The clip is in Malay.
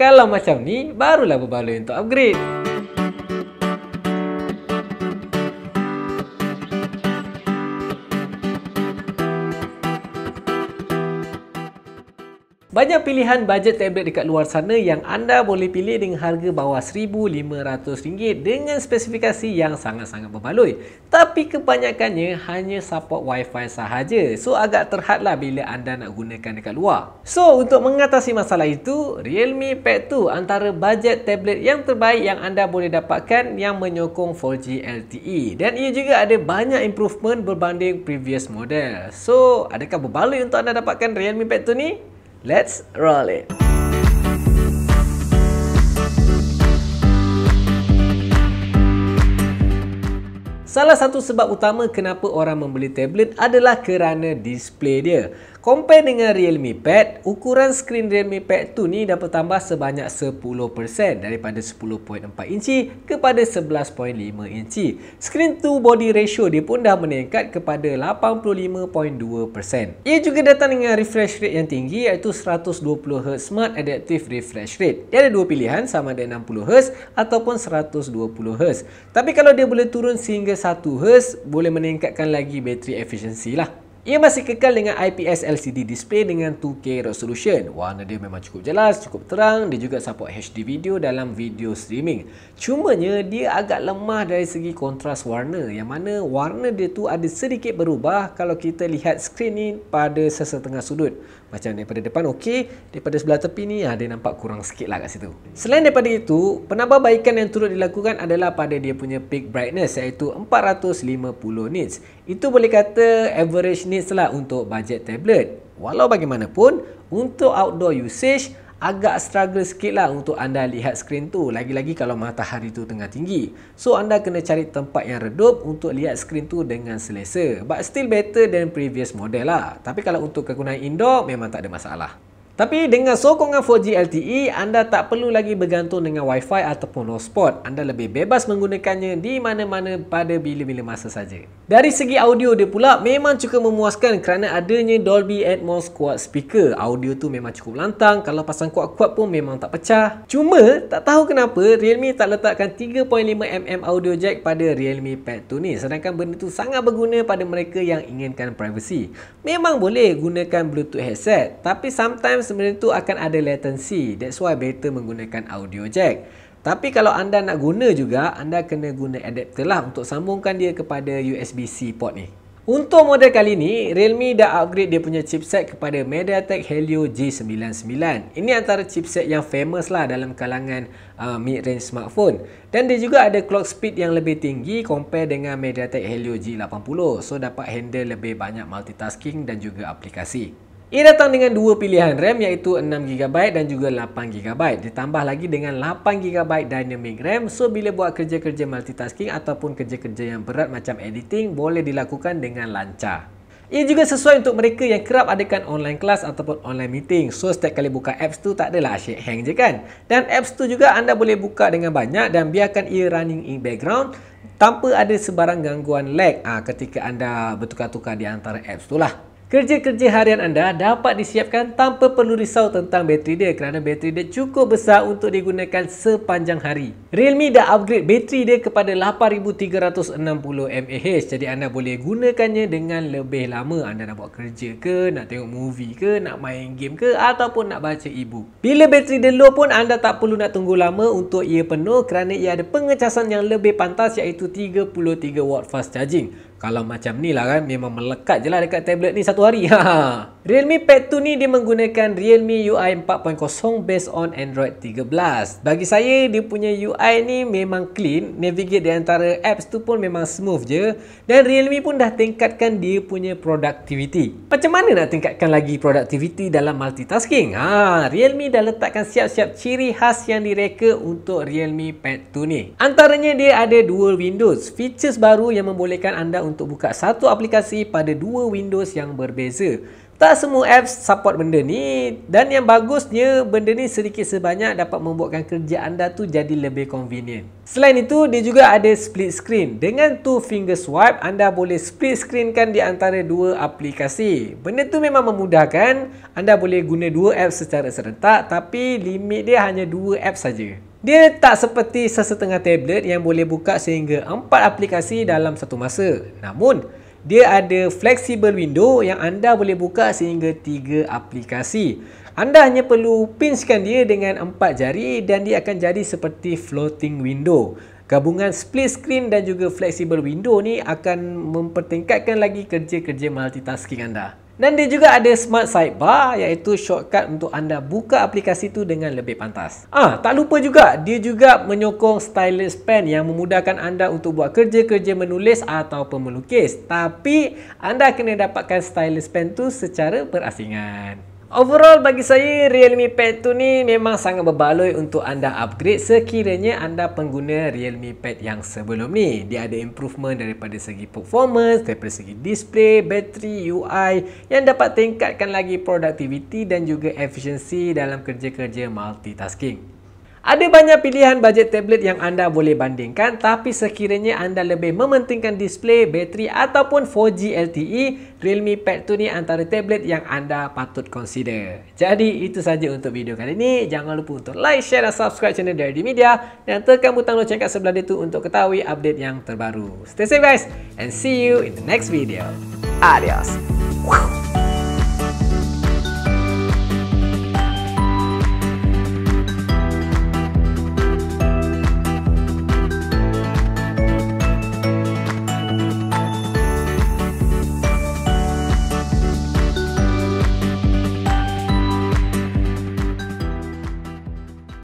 Kalau macam ni, barulah berbaloi untuk upgrade. Banyak pilihan budget tablet dekat luar sana yang anda boleh pilih dengan harga bawah RM1,500 dengan spesifikasi yang sangat-sangat berbaloi. Tapi kebanyakannya hanya support wifi sahaja. So agak terhadlah bila anda nak gunakan dekat luar. So untuk mengatasi masalah itu, Realme Pad 2 antara budget tablet yang terbaik yang anda boleh dapatkan yang menyokong 4G LTE. Dan ia juga ada banyak improvement berbanding previous model. So adakah berbaloi untuk anda dapatkan Realme Pad 2 ni? Let's roll it. Salah satu sebab utama kenapa orang membeli tablet adalah kerana display dia. Compare dengan Realme Pad, ukuran skrin Realme Pad 2 ni dapat tambah sebanyak 10% daripada 10.4 inci kepada 11.5 inci. Skrin to body ratio dia pun dah meningkat kepada 85.2%. Ia juga datang dengan refresh rate yang tinggi iaitu 120Hz Smart Adaptive Refresh Rate. Dia ada dua pilihan sama ada 60Hz ataupun 120Hz. Tapi kalau dia boleh turun sehingga 1Hz, boleh meningkatkan lagi bateri efficiency lah. Ia masih kekal dengan IPS LCD display dengan 2K resolution. Warna dia memang cukup jelas, cukup terang. Dia juga support HD video dalam video streaming. Cumanya dia agak lemah dari segi kontras warna. Yang mana warna dia tu ada sedikit berubah kalau kita lihat skrin ni pada sesetengah sudut. Macam daripada depan okey, daripada sebelah tepi ni ada ah, nampak kurang sikit lah kat situ. Selain daripada itu, penambahbaikan yang turut dilakukan adalah pada dia punya peak brightness iaitu 450 nits. Itu boleh kata average needs lah untuk budget tablet. Walau bagaimanapun, untuk outdoor usage, agak struggle sikit lah untuk anda lihat skrin tu. Lagi-lagi kalau matahari tu tengah tinggi. So, anda kena cari tempat yang redup untuk lihat skrin tu dengan selesa. But still better than previous model lah. Tapi kalau untuk kegunaan indoor, memang tak ada masalah. Tapi dengan sokongan 4G LTE, anda tak perlu lagi bergantung dengan Wi-Fi ataupun hotspot. Anda lebih bebas menggunakannya di mana-mana pada bila-bila masa saja. Dari segi audio dia pula, memang cukup memuaskan kerana adanya Dolby Atmos Quad Speaker. Audio tu memang cukup lantang, kalau pasang kuat-kuat pun memang tak pecah. Cuma, tak tahu kenapa Realme tak letakkan 3.5mm audio jack pada Realme Pad tu ni. Sedangkan benda tu sangat berguna pada mereka yang inginkan privacy. Memang boleh gunakan Bluetooth headset, tapi sometimes sebenarnya tu akan ada latency. That's why better menggunakan audio jack. Tapi kalau anda nak guna juga, anda kena guna adapter lah untuk sambungkan dia kepada USB-C port ni. Untuk model kali ni, Realme dah upgrade dia punya chipset kepada MediaTek Helio G99. Ini antara chipset yang famous lah dalam kalangan uh, mid-range smartphone. Dan dia juga ada clock speed yang lebih tinggi compare dengan MediaTek Helio G80. So dapat handle lebih banyak multitasking dan juga aplikasi. Ia datang dengan dua pilihan RAM iaitu 6GB dan juga 8GB. Ditambah lagi dengan 8GB Dynamic RAM. So, bila buat kerja-kerja multitasking ataupun kerja-kerja yang berat macam editing, boleh dilakukan dengan lancar. Ia juga sesuai untuk mereka yang kerap adakan online class ataupun online meeting. So, setiap kali buka apps tu tak adalah asyik hang je kan. Dan apps tu juga anda boleh buka dengan banyak dan biarkan ia running in background tanpa ada sebarang gangguan lag ha, ketika anda bertukar-tukar di antara apps tu lah. Kerja-kerja harian anda dapat disiapkan tanpa perlu risau tentang bateri dia kerana bateri dia cukup besar untuk digunakan sepanjang hari. Realme dah upgrade bateri dia kepada 8360 mAh jadi anda boleh gunakannya dengan lebih lama anda nak buat kerja ke, nak tengok movie ke, nak main game ke ataupun nak baca e Bila bateri dia low pun anda tak perlu nak tunggu lama untuk ia penuh kerana ia ada pengecasan yang lebih pantas iaitu 33W fast charging. Kalau macam ni lah kan memang melekat je lah dekat tablet ni satu hari. Ha. Realme Pad 2 ni dia menggunakan Realme UI 4.0 based on Android 13. Bagi saya dia punya UI ni memang clean. Navigate di antara apps tu pun memang smooth je. Dan Realme pun dah tingkatkan dia punya productivity. Macam mana nak tingkatkan lagi productivity dalam multitasking? Ha, Realme dah letakkan siap-siap ciri khas yang direka untuk Realme Pad 2 ni. Antaranya dia ada dual windows. Features baru yang membolehkan anda untuk buka satu aplikasi pada dua Windows yang berbeza. Tak semua apps support benda ni dan yang bagusnya benda ni sedikit sebanyak dapat membuatkan kerja anda tu jadi lebih convenient. Selain itu, dia juga ada split screen. Dengan two finger swipe, anda boleh split screenkan di antara dua aplikasi. Benda tu memang memudahkan. Anda boleh guna dua apps secara serentak tapi limit dia hanya dua apps saja. Dia tak seperti sesetengah tablet yang boleh buka sehingga 4 aplikasi dalam satu masa. Namun, dia ada flexible window yang anda boleh buka sehingga 3 aplikasi. Anda hanya perlu pinchkan dia dengan 4 jari dan dia akan jadi seperti floating window. Gabungan split screen dan juga flexible window ni akan mempertingkatkan lagi kerja-kerja multitasking anda. Dan dia juga ada smart sidebar iaitu shortcut untuk anda buka aplikasi tu dengan lebih pantas. Ah, tak lupa juga dia juga menyokong stylus pen yang memudahkan anda untuk buat kerja-kerja menulis atau melukis. Tapi anda kena dapatkan stylus pen tu secara perasingan. Overall bagi saya Realme Pad 2 ni memang sangat berbaloi untuk anda upgrade sekiranya anda pengguna Realme Pad yang sebelum ni. Dia ada improvement daripada segi performance, daripada segi display, bateri, UI yang dapat tingkatkan lagi produktiviti dan juga efisiensi dalam kerja-kerja multitasking. Ada banyak pilihan bajet tablet yang anda boleh bandingkan tapi sekiranya anda lebih mementingkan display, bateri ataupun 4G LTE, Realme Pad 2 ni antara tablet yang anda patut consider. Jadi itu saja untuk video kali ini. Jangan lupa untuk like, share dan subscribe channel DRD Media dan tekan butang loceng kat sebelah dia tu untuk ketahui update yang terbaru. Stay safe guys and see you in the next video. Adios. Wow.